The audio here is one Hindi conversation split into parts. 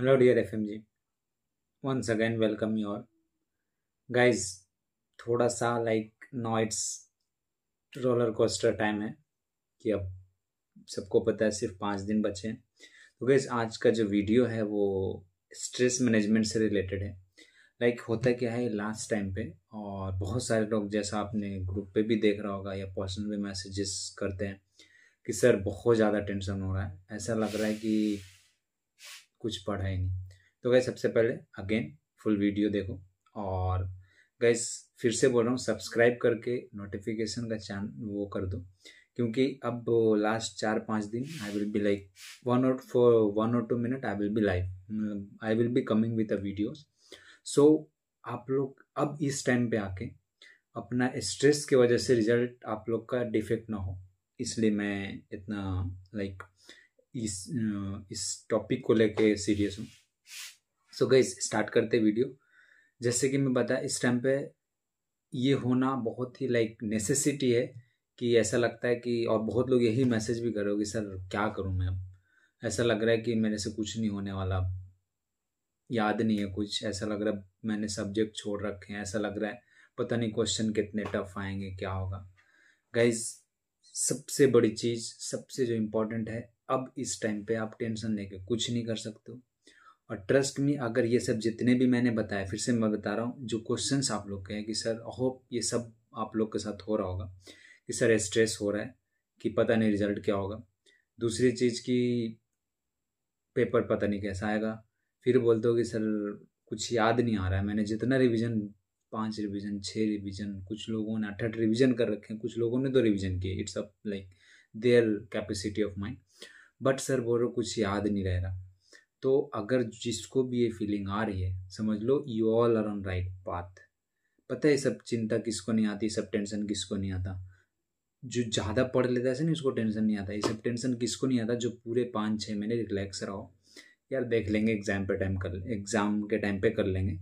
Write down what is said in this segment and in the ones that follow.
F M G once again welcome you all guys थोड़ा सा like nights roller coaster time है कि अब सबको पता है सिर्फ पाँच दिन बचे हैं तो गैस आज का जो वीडियो है वो स्ट्रेस मैनेजमेंट से रिलेटेड है लाइक like, होता क्या है लास्ट टाइम पे और बहुत सारे लोग जैसा आपने ग्रुप पे भी देख रहा होगा या पर्सनल भी मैसेजेस करते हैं कि सर बहुत ज़्यादा टेंशन हो रहा है ऐसा लग रहा है कि कुछ पढ़ा ही नहीं तो गए सबसे पहले अगेन फुल वीडियो देखो और गैस फिर से बोल रहा हूँ सब्सक्राइब करके नोटिफिकेशन का चैन वो कर दो क्योंकि अब लास्ट चार पाँच दिन I will be like one और फोर वन और two minute I will be live I will be coming with a videos so आप लोग अब इस टाइम पे आके अपना स्ट्रेस की वजह से रिजल्ट आप लोग का डिफेक्ट ना हो इसलिए मैं इतना लाइक like, इस इस टॉपिक को लेके सीरियस हूँ सो गई स्टार्ट करते वीडियो जैसे कि मैं बताया इस टाइम पे ये होना बहुत ही लाइक नेसेसिटी है कि ऐसा लगता है कि और बहुत लोग यही मैसेज भी कर रहे हो कि सर क्या करूँ मैं अब ऐसा लग रहा है कि मेरे से कुछ नहीं होने वाला याद नहीं है कुछ ऐसा लग रहा है मैंने सब्जेक्ट छोड़ रखे हैं ऐसा लग रहा है पता नहीं क्वेश्चन कितने टफ आएंगे क्या होगा गाइज सबसे बड़ी चीज़ सबसे जो इम्पोर्टेंट है अब इस टाइम पे आप टेंशन लेके कुछ नहीं कर सकते हो और ट्रस्ट में अगर ये सब जितने भी मैंने बताया फिर से मैं बता रहा हूँ जो क्वेश्चन आप लोग के हैं कि सर होप ये सब आप लोग के साथ हो रहा होगा कि सर स्ट्रेस हो रहा है कि पता नहीं रिजल्ट क्या होगा दूसरी चीज़ की पेपर पता नहीं कैसा आएगा फिर बोलते हो कि सर कुछ याद नहीं आ रहा है मैंने जितना रिविज़न पाँच रिवीजन छः रिवीजन कुछ लोगों ने अठ अठ रिविज़न कर रखे हैं कुछ लोगों ने तो रिवीजन किए it's up like their capacity of mind but sir बोल रहे कुछ याद नहीं रह रहा तो अगर जिसको भी ये फीलिंग आ रही है समझ लो you all are on right path पता है सब चिंता किसको नहीं आती सब टेंशन किसको नहीं आता जो ज़्यादा पढ़ लेता है ना उसको टेंशन नहीं आता ये सब टेंशन किसको नहीं आता जो पूरे पाँच छः महीने रिलैक्स रहो यार देख लेंगे एग्ज़ाम पे टाइम कर एग्ज़ाम के टाइम पे कर लेंगे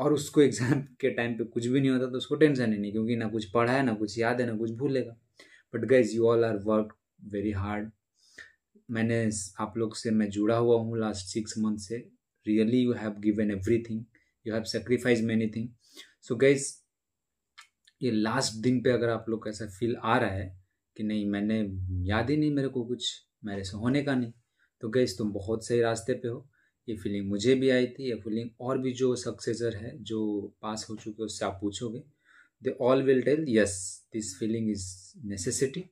और उसको एग्ज़ाम के टाइम पे कुछ भी नहीं होता तो उसको टेंशन ही नहीं क्योंकि ना कुछ पढ़ा है ना कुछ याद है ना कुछ भूलेगा but guys you all are work very hard मैंने आप लोग से मैं जुड़ा हुआ हूँ लास्ट सिक्स मंथ से really you have given thing you have sacrifice many thing so guys ये लास्ट दिन पे अगर आप लोग ऐसा फील आ रहा है कि नहीं मैंने याद ही नहीं मेरे को कुछ मेरे से होने का नहीं तो गैस तुम बहुत सही रास्ते पे हो ये फीलिंग मुझे भी आई थी ये फीलिंग और भी जो सक्सेसर है जो पास हो चुके उससे आप पूछोगे they all will tell yes this feeling is necessity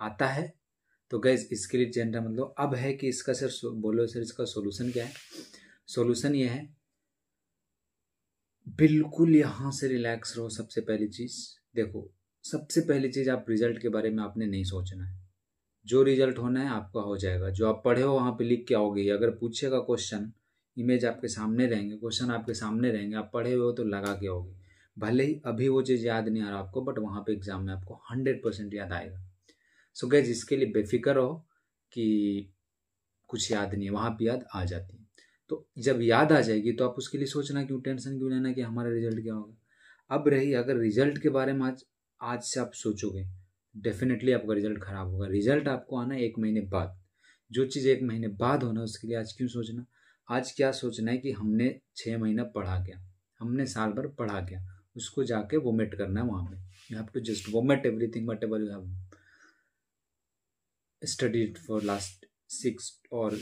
आता है तो गैस इसके लिए जनरा मतलब अब है कि इसका सर बोलो सर इसका सोल्यूशन क्या है सोल्यूशन ये है बिल्कुल यहाँ से रिलैक्स रहो सबसे पहली चीज़ देखो सबसे पहली चीज़ आप रिजल्ट के बारे में आपने नहीं सोचना है जो रिजल्ट होना है आपका हो जाएगा जो आप पढ़े हो वहाँ पे लिख के आओगे अगर पूछेगा क्वेश्चन इमेज आपके सामने रहेंगे क्वेश्चन आपके सामने रहेंगे आप पढ़े हुए हो तो लगा के आओगे भले ही अभी वो चीज़ याद नहीं आ रहा आपको बट वहाँ पे एग्ज़ाम में आपको हंड्रेड परसेंट याद आएगा सो गैज इसके लिए बेफिक्र हो कि कुछ याद नहीं है वहाँ पर याद आ जाती है तो जब याद आ जाएगी तो आप उसके लिए सोचना क्यों टेंशन क्यों लेना कि हमारा रिजल्ट क्या होगा अब रही अगर रिजल्ट के बारे में आज आज से आप सोचोगे डेफिनेटली आपका रिजल्ट ख़राब होगा रिजल्ट आपको आना एक महीने बाद जो चीज़ एक महीने बाद होना उसके लिए आज क्यों सोचना आज क्या सोचना है कि हमने छः महीना पढ़ा गया हमने साल भर पढ़ा गया उसको जाके वोमिट करना है वहाँ पे you have to just vomit everything but ever you have study for last six और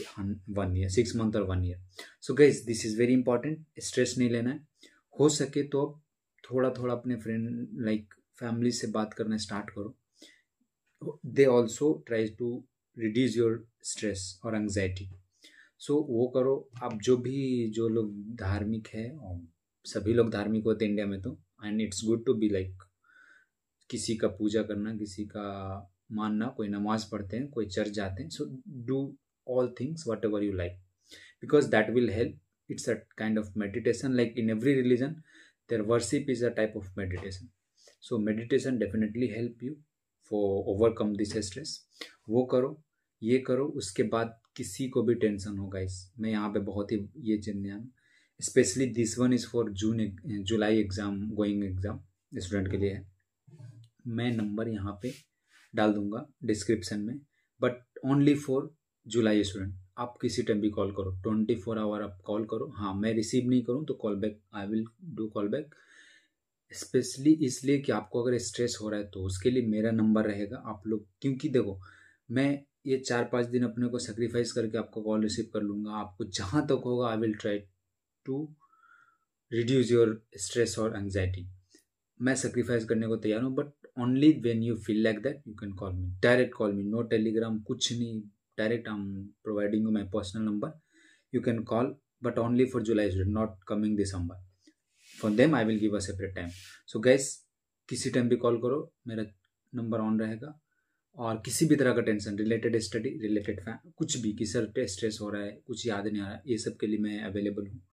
वन ईयर सिक्स मंथ और one year so guys this is very important stress नहीं लेना है हो सके तो अब थोड़ा थोड़ा अपने फ्रेंड लाइक फैमिली से बात करना स्टार्ट करो they also try to reduce your stress और एंगजाइटी सो so, वो करो आप जो भी जो लोग धार्मिक है सभी लोग धार्मिक होते इंडिया में तो and it's good to be like किसी का पूजा करना किसी का मानना कोई नमाज पढ़ते हैं कोई चर्च जाते हैं so do all things whatever you like because that will help it's a kind of meditation like in every religion there worship is a type of meditation so meditation definitely help you for overcome this stress वो करो ये करो उसके बाद किसी को भी टेंशन हो गाइस मैं यहाँ पे बहुत ही ये चिन्ह specially this one is for June July exam going exam student के लिए है मैं नंबर यहाँ पे डाल दूंगा डिस्क्रिप्शन में but only for July student आप किसी टाइम भी कॉल करो ट्वेंटी फोर आवर आप कॉल करो हाँ मैं रिसीव नहीं करूँ तो call back I will do call back specially इसलिए कि आपको अगर स्ट्रेस हो रहा है तो उसके लिए मेरा नंबर रहेगा आप लोग क्योंकि देखो मैं ये चार पाँच दिन अपने को सेक्रीफाइस करके आपको कॉल रिसीव कर लूँगा आपको जहाँ तक होगा I will try to reduce your stress और एंगजाइटी मैं सेक्रीफाइस करने को तैयार हूँ but only when you feel like that you can call me direct call me no Telegram कुछ नहीं direct I am providing you my personal number you can call but only for July not coming December for them I will give a separate time so guys किसी टाइम भी कॉल करो मेरा नंबर ऑन रहेगा और किसी भी तरह का टेंशन रिलेटेड स्टडी रिलेटेड कुछ भी कि सर स्ट्रेस हो रहा है कुछ याद नहीं आ रहा है ये सब के लिए मैं अवेलेबल हूँ